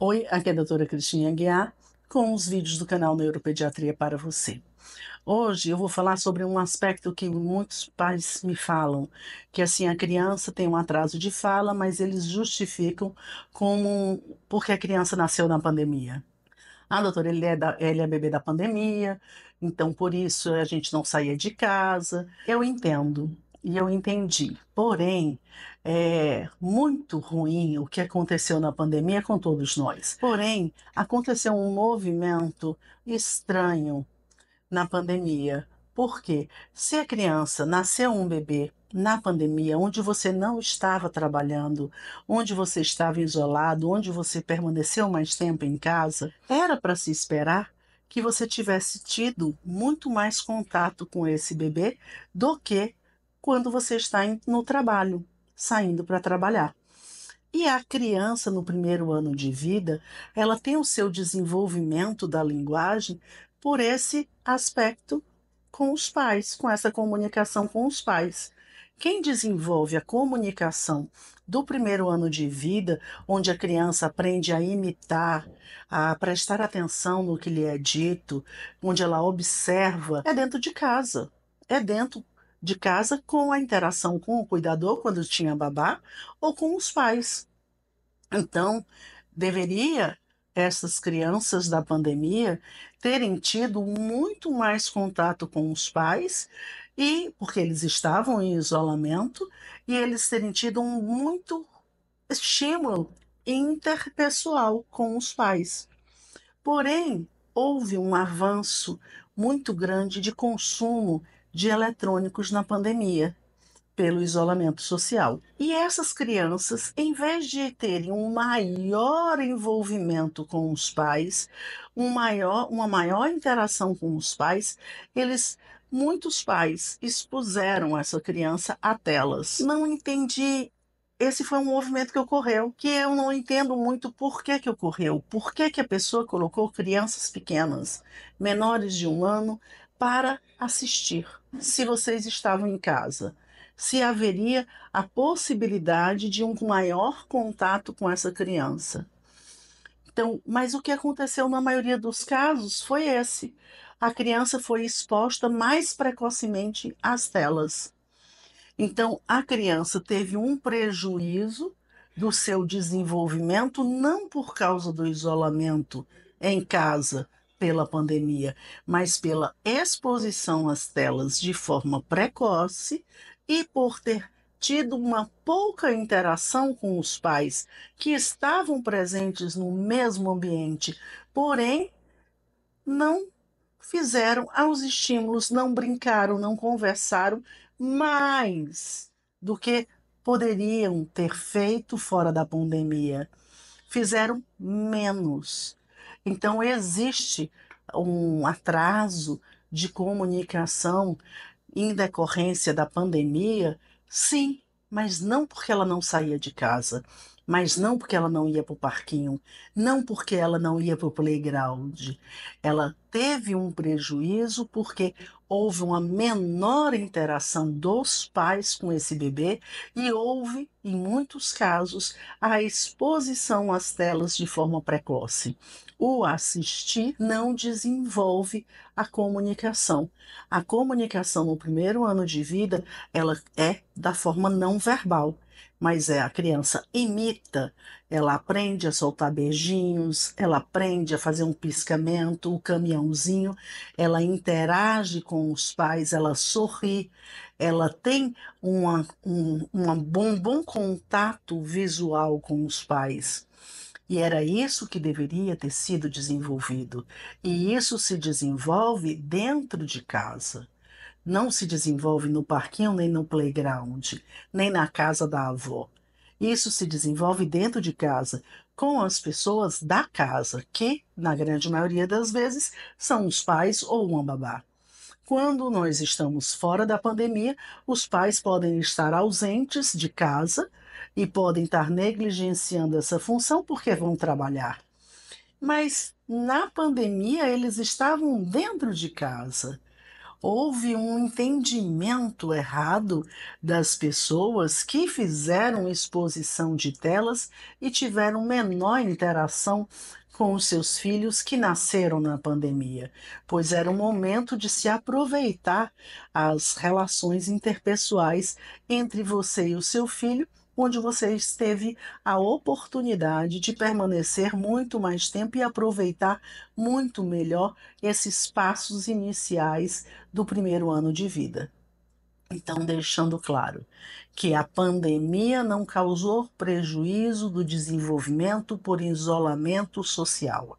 Oi, aqui é a doutora Cristina Guiar com os vídeos do canal Neuropediatria para você. Hoje eu vou falar sobre um aspecto que muitos pais me falam, que assim a criança tem um atraso de fala, mas eles justificam como porque a criança nasceu na pandemia. Ah, doutora, ele é, da, ele é bebê da pandemia, então por isso a gente não saía de casa. Eu entendo, e eu entendi. Porém, é muito ruim o que aconteceu na pandemia com todos nós. Porém, aconteceu um movimento estranho na pandemia. Porque se a criança nasceu um bebê na pandemia, onde você não estava trabalhando, onde você estava isolado, onde você permaneceu mais tempo em casa, era para se esperar que você tivesse tido muito mais contato com esse bebê do que quando você está no trabalho, saindo para trabalhar. E a criança, no primeiro ano de vida, ela tem o seu desenvolvimento da linguagem por esse aspecto com os pais, com essa comunicação com os pais. Quem desenvolve a comunicação do primeiro ano de vida, onde a criança aprende a imitar, a prestar atenção no que lhe é dito, onde ela observa, é dentro de casa. É dentro de casa com a interação com o cuidador quando tinha babá ou com os pais. Então, deveria essas crianças da pandemia terem tido muito mais contato com os pais e porque eles estavam em isolamento e eles terem tido um muito estímulo interpessoal com os pais. Porém, houve um avanço muito grande de consumo de eletrônicos na pandemia, pelo isolamento social. E essas crianças, em vez de terem um maior envolvimento com os pais, um maior, uma maior interação com os pais, eles muitos pais expuseram essa criança a telas. Não entendi esse foi um movimento que ocorreu, que eu não entendo muito por que, que ocorreu, por que, que a pessoa colocou crianças pequenas, menores de um ano, para assistir, se vocês estavam em casa. Se haveria a possibilidade de um maior contato com essa criança. Então, mas o que aconteceu na maioria dos casos foi esse: a criança foi exposta mais precocemente às telas. Então, a criança teve um prejuízo do seu desenvolvimento, não por causa do isolamento em casa pela pandemia, mas pela exposição às telas de forma precoce e por ter tido uma pouca interação com os pais que estavam presentes no mesmo ambiente, porém não fizeram aos estímulos, não brincaram, não conversaram, mais do que poderiam ter feito fora da pandemia. Fizeram menos. Então, existe um atraso de comunicação em decorrência da pandemia? Sim, mas não porque ela não saía de casa, mas não porque ela não ia para o parquinho, não porque ela não ia para o playground. Ela teve um prejuízo porque houve uma menor interação dos pais com esse bebê e houve, em muitos casos, a exposição às telas de forma precoce o assistir não desenvolve a comunicação. A comunicação no primeiro ano de vida, ela é da forma não verbal, mas é a criança imita, ela aprende a soltar beijinhos, ela aprende a fazer um piscamento, o um caminhãozinho, ela interage com os pais, ela sorri, ela tem uma, um, uma bom, bom contato visual com os pais. E era isso que deveria ter sido desenvolvido. E isso se desenvolve dentro de casa. Não se desenvolve no parquinho, nem no playground, nem na casa da avó. Isso se desenvolve dentro de casa, com as pessoas da casa, que, na grande maioria das vezes, são os pais ou uma babá. Quando nós estamos fora da pandemia, os pais podem estar ausentes de casa e podem estar negligenciando essa função porque vão trabalhar. Mas na pandemia eles estavam dentro de casa. Houve um entendimento errado das pessoas que fizeram exposição de telas e tiveram menor interação com os seus filhos que nasceram na pandemia, pois era um momento de se aproveitar as relações interpessoais entre você e o seu filho onde você esteve a oportunidade de permanecer muito mais tempo e aproveitar muito melhor esses passos iniciais do primeiro ano de vida. Então, deixando claro que a pandemia não causou prejuízo do desenvolvimento por isolamento social,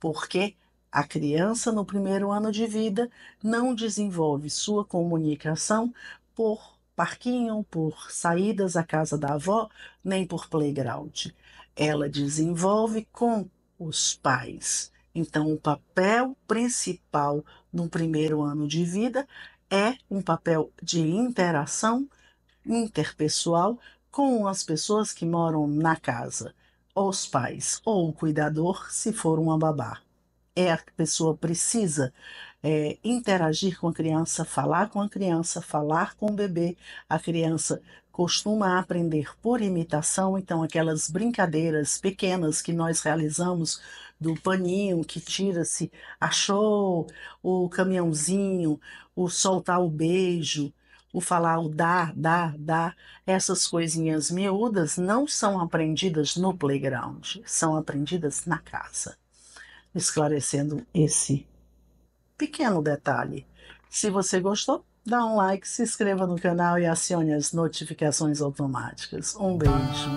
porque a criança no primeiro ano de vida não desenvolve sua comunicação por parquinho, por saídas à casa da avó, nem por playground. Ela desenvolve com os pais. Então, o papel principal no primeiro ano de vida é um papel de interação interpessoal com as pessoas que moram na casa, os pais ou o cuidador, se for uma babá. É a pessoa precisa é, interagir com a criança, falar com a criança, falar com o bebê. A criança costuma aprender por imitação, então aquelas brincadeiras pequenas que nós realizamos do paninho que tira-se, achou o caminhãozinho, o soltar o beijo, o falar o dá, dá, dá, essas coisinhas miúdas não são aprendidas no playground, são aprendidas na casa. Esclarecendo esse pequeno detalhe. Se você gostou, dá um like, se inscreva no canal e acione as notificações automáticas. Um beijo.